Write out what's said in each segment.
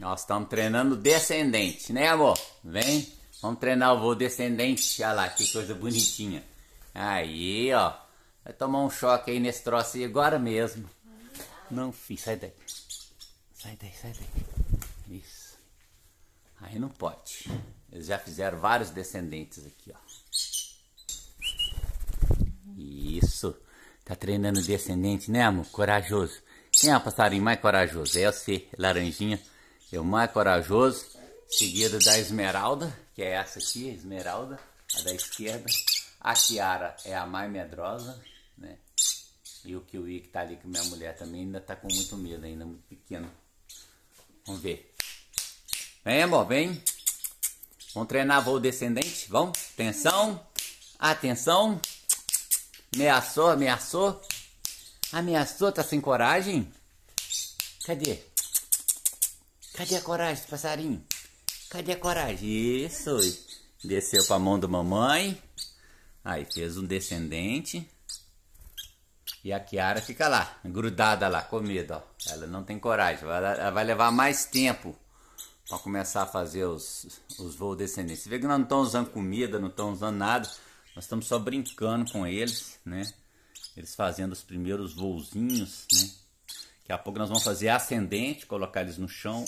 Nós estamos treinando descendente, né amor? Vem, vamos treinar o voo descendente. Olha lá, que coisa bonitinha. Aí, ó. Vai tomar um choque aí nesse troço aí agora mesmo. Não, filho, sai daí. Sai daí, sai daí. Isso. Aí não pode. Eles já fizeram vários descendentes aqui, ó. Isso. Tá treinando descendente, né, amor? Corajoso. Quem é o passarinho mais corajoso? É você, laranjinha é o mais corajoso, seguido da Esmeralda, que é essa aqui, Esmeralda, a da esquerda. A Kiara é a mais medrosa, né? E o Kiwi que tá ali com minha mulher também ainda tá com muito medo, ainda muito pequeno. Vamos ver. Vem, amor, vem. Vamos treinar voo descendente, vamos? Atenção, atenção. Ameaçou, ameaçou. Ameaçou, tá sem coragem? Cadê? Cadê a coragem do passarinho? Cadê a coragem? Isso. Desceu para a mão da mamãe. Aí fez um descendente. E a Kiara fica lá, grudada lá, com medo. Ela não tem coragem. Ela vai levar mais tempo para começar a fazer os, os voos descendentes. Você vê que nós não estamos usando comida, não estamos usando nada. Nós estamos só brincando com eles, né? Eles fazendo os primeiros voozinhos, né? Daqui a pouco nós vamos fazer ascendente, colocar eles no chão.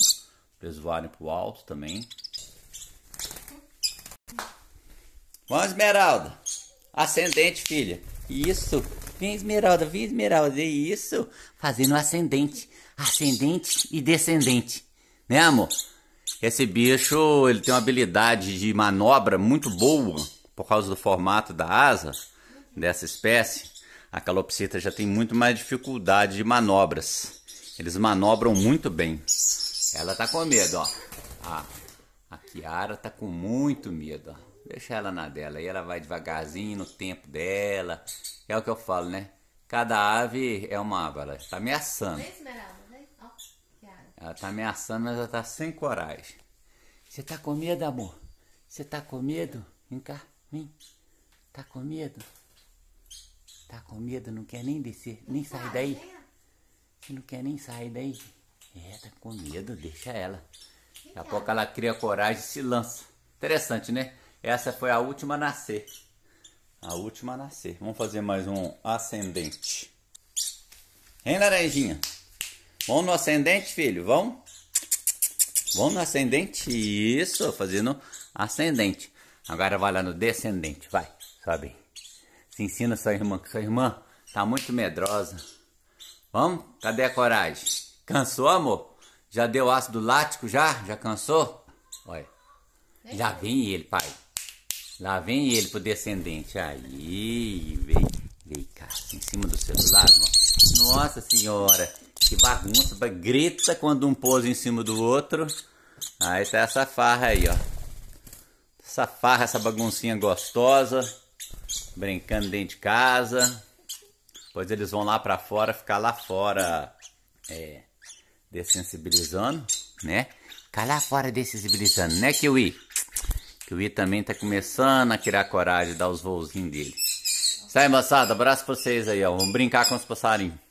Eles voarem pro alto também. Vamos, Esmeralda. Ascendente, filha. Isso. Vem, Esmeralda. Vem, Esmeralda. É isso. Fazendo ascendente. Ascendente e descendente. Né, amor? Esse bicho, ele tem uma habilidade de manobra muito boa. Por causa do formato da asa dessa espécie. A calopsita já tem muito mais dificuldade de manobras. Eles manobram muito bem. Ela tá com medo, ó. A, a Kiara tá com muito medo, ó. Deixa ela na dela. E ela vai devagarzinho no tempo dela. É o que eu falo, né? Cada ave é uma ave. Ela tá ameaçando. Ela tá ameaçando, mas ela tá sem coragem. Você tá com medo, amor? Você tá com medo? Vem cá, vem. Tá com medo? Tá com medo, não quer nem descer, nem sair tá, daí. Você não quer nem sair daí. É, tá com medo, deixa ela. Daqui a pouco ela cria coragem e se lança. Interessante, né? Essa foi a última a nascer. A última a nascer. Vamos fazer mais um ascendente. Hein, Laranjinha? Vamos no ascendente, filho? Vamos? Vamos no ascendente. Isso, fazendo ascendente. Agora vai lá no descendente, vai. Sobe. Se ensina sua irmã, que sua irmã tá muito medrosa. Vamos? Cadê a coragem? Cansou, amor? Já deu ácido lático já? Já cansou? Olha. Já vem ele, pai. Lá vem ele pro descendente. Aí, vem vem cá, em cima do celular, amor. Nossa senhora, que bagunça. Grita quando um pousa em cima do outro. Aí tá essa farra aí, ó. Essa farra, essa baguncinha gostosa. Brincando dentro de casa. Depois eles vão lá pra fora, ficar lá fora. É dessensibilizando, né? Cai tá lá fora dessensibilizando, né, Kiwi? Kiwi também tá começando a criar coragem, dar os voozinhos dele. Sai, moçada, abraço pra vocês aí, ó. Vamos brincar com os passarinhos.